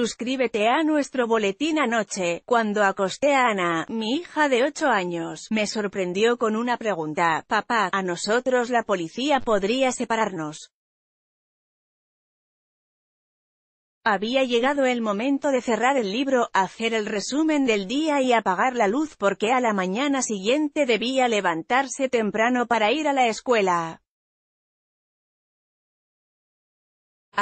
Suscríbete a nuestro boletín anoche, cuando acosté a Ana, mi hija de 8 años, me sorprendió con una pregunta, papá, a nosotros la policía podría separarnos. Había llegado el momento de cerrar el libro, hacer el resumen del día y apagar la luz porque a la mañana siguiente debía levantarse temprano para ir a la escuela.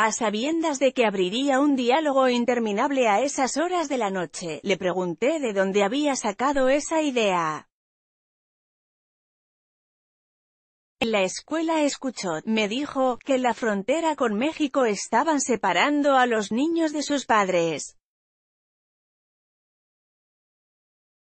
a sabiendas de que abriría un diálogo interminable a esas horas de la noche, le pregunté de dónde había sacado esa idea. En la escuela escuchó, me dijo, que la frontera con México estaban separando a los niños de sus padres.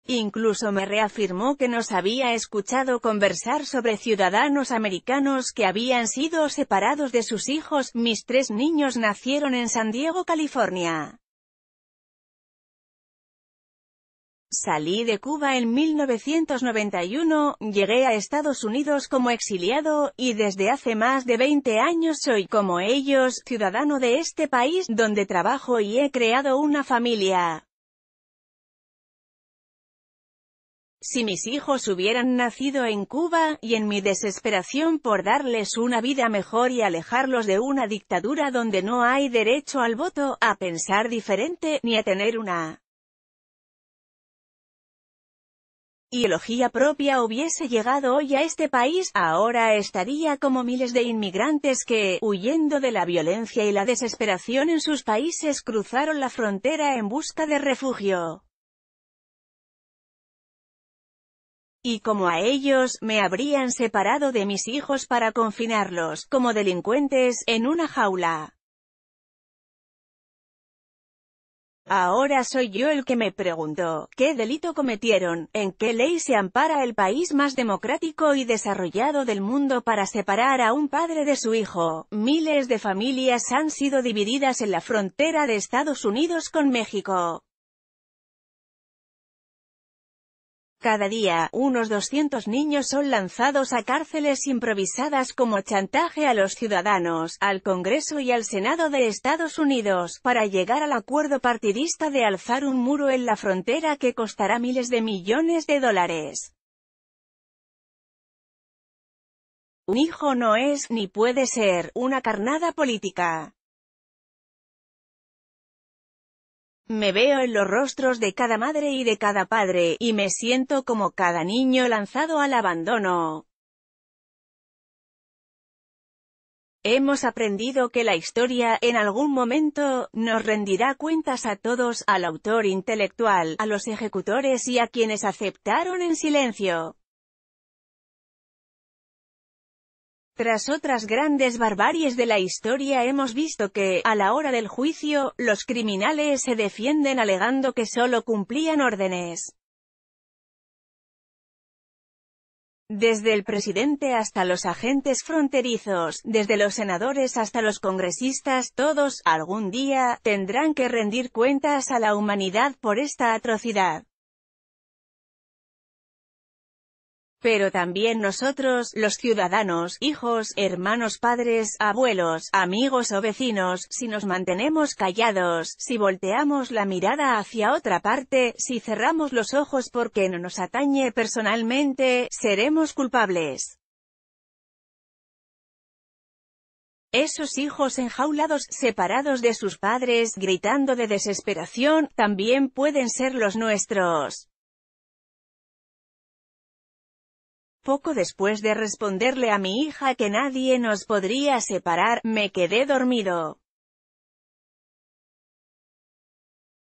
Incluso me reafirmó que nos había escuchado conversar sobre ciudadanos americanos que habían sido separados de sus hijos, mis tres niños nacieron en San Diego, California. Salí de Cuba en 1991, llegué a Estados Unidos como exiliado, y desde hace más de 20 años soy, como ellos, ciudadano de este país, donde trabajo y he creado una familia. Si mis hijos hubieran nacido en Cuba, y en mi desesperación por darles una vida mejor y alejarlos de una dictadura donde no hay derecho al voto, a pensar diferente, ni a tener una ideología propia hubiese llegado hoy a este país, ahora estaría como miles de inmigrantes que, huyendo de la violencia y la desesperación en sus países cruzaron la frontera en busca de refugio. y como a ellos, me habrían separado de mis hijos para confinarlos, como delincuentes, en una jaula. Ahora soy yo el que me pregunto, ¿qué delito cometieron? ¿En qué ley se ampara el país más democrático y desarrollado del mundo para separar a un padre de su hijo? Miles de familias han sido divididas en la frontera de Estados Unidos con México. Cada día, unos 200 niños son lanzados a cárceles improvisadas como chantaje a los ciudadanos, al Congreso y al Senado de Estados Unidos, para llegar al acuerdo partidista de alzar un muro en la frontera que costará miles de millones de dólares. Un hijo no es, ni puede ser, una carnada política. Me veo en los rostros de cada madre y de cada padre, y me siento como cada niño lanzado al abandono. Hemos aprendido que la historia, en algún momento, nos rendirá cuentas a todos, al autor intelectual, a los ejecutores y a quienes aceptaron en silencio. Tras otras grandes barbaries de la historia hemos visto que, a la hora del juicio, los criminales se defienden alegando que solo cumplían órdenes. Desde el presidente hasta los agentes fronterizos, desde los senadores hasta los congresistas, todos, algún día, tendrán que rendir cuentas a la humanidad por esta atrocidad. Pero también nosotros, los ciudadanos, hijos, hermanos, padres, abuelos, amigos o vecinos, si nos mantenemos callados, si volteamos la mirada hacia otra parte, si cerramos los ojos porque no nos atañe personalmente, seremos culpables. Esos hijos enjaulados, separados de sus padres, gritando de desesperación, también pueden ser los nuestros. Poco después de responderle a mi hija que nadie nos podría separar, me quedé dormido.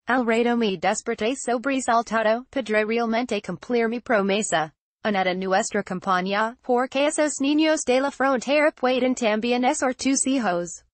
Alredo me desperté sobre saltado, padre realmente cumplir mi promesa. Anada nuestra compañía, porque esos niños de la frontera pueden también ser tus hijos.